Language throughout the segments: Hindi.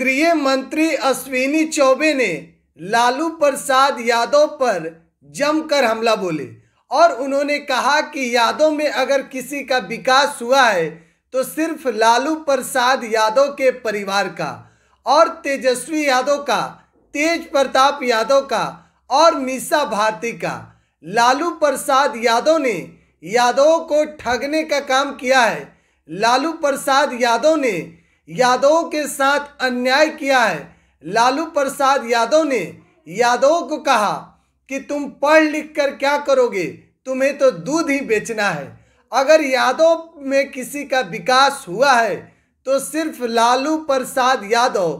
केंद्रीय मंत्री अश्विनी चौबे ने लालू प्रसाद यादव पर जमकर हमला बोले और उन्होंने कहा कि यादव में अगर किसी का विकास हुआ है तो सिर्फ लालू प्रसाद यादव के परिवार का और तेजस्वी यादव का तेज प्रताप यादव का और मीसा भारती का लालू प्रसाद यादव ने यादव को ठगने का काम किया है लालू प्रसाद यादव ने यादवों के साथ अन्याय किया है लालू प्रसाद यादव ने यादवों को कहा कि तुम पढ़ लिख कर क्या करोगे तुम्हें तो दूध ही बेचना है अगर यादव में किसी का विकास हुआ है तो सिर्फ लालू प्रसाद यादव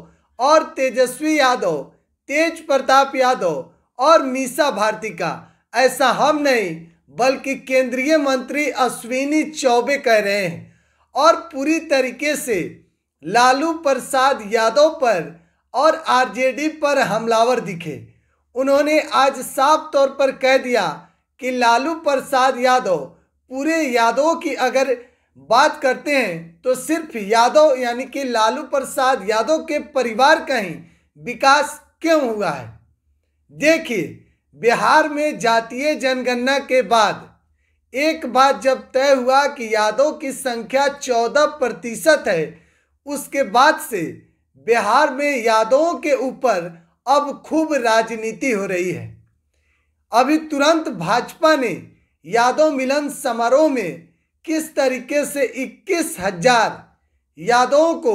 और तेजस्वी यादव तेज प्रताप यादव और मीसा भारती का ऐसा हम नहीं बल्कि केंद्रीय मंत्री अश्विनी चौबे कह रहे हैं और पूरी तरीके से लालू प्रसाद यादव पर और आरजेडी पर हमलावर दिखे उन्होंने आज साफ तौर पर कह दिया कि लालू प्रसाद यादव पूरे यादव की अगर बात करते हैं तो सिर्फ यादव यानी कि लालू प्रसाद यादव के परिवार का ही विकास क्यों हुआ है देखिए बिहार में जातीय जनगणना के बाद एक बात जब तय हुआ कि यादव की संख्या चौदह प्रतिशत है उसके बाद से बिहार में यादवों के ऊपर अब खूब राजनीति हो रही है अभी तुरंत भाजपा ने यादव मिलन समारोह में किस तरीके से इक्कीस हजार यादवों को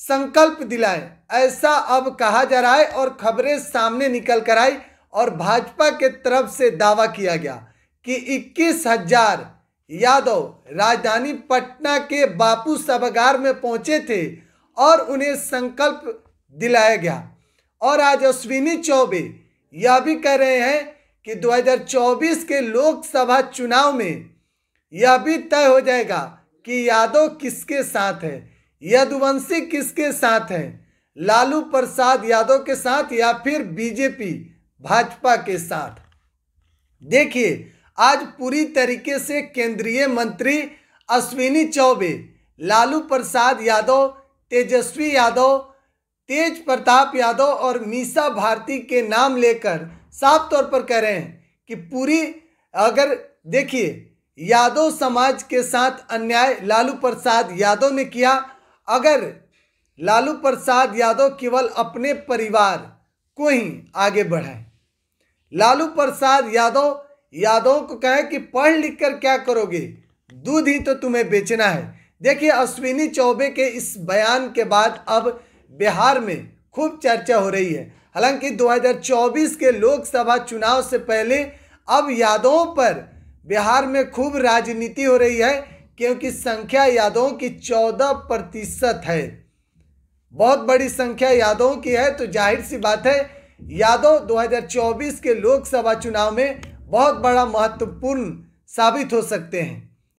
संकल्प दिलाए ऐसा अब कहा जा रहा है और खबरें सामने निकल कर आई और भाजपा के तरफ से दावा किया गया कि इक्कीस हजार यादव राजधानी पटना के बापू सभागार में पहुंचे थे और उन्हें संकल्प दिलाया गया और आज अश्विनी चौबे यह भी कह रहे हैं कि 2024 के लोकसभा चुनाव में यह भी तय हो जाएगा कि यादव किसके साथ है यदुवंशी किसके साथ है लालू प्रसाद यादव के साथ या फिर बीजेपी भाजपा के साथ देखिए आज पूरी तरीके से केंद्रीय मंत्री अश्विनी चौबे लालू प्रसाद यादव तेजस्वी यादव तेज प्रताप यादव और मीसा भारती के नाम लेकर साफ तौर पर कह रहे हैं कि पूरी अगर देखिए यादव समाज के साथ अन्याय लालू प्रसाद यादव ने किया अगर लालू प्रसाद यादव केवल अपने परिवार को ही आगे बढ़ाए लालू प्रसाद यादव यादवों को कहें कि पढ़ लिख कर क्या करोगे दूध ही तो तुम्हें बेचना है देखिए अश्विनी चौबे के इस बयान के बाद अब बिहार में खूब चर्चा हो रही है हालांकि 2024 के लोकसभा चुनाव से पहले अब यादवों पर बिहार में खूब राजनीति हो रही है क्योंकि संख्या यादवों की 14 प्रतिशत है बहुत बड़ी संख्या यादवों की है तो जाहिर सी बात है यादव 2024 के लोकसभा चुनाव में बहुत बड़ा महत्वपूर्ण साबित हो सकते हैं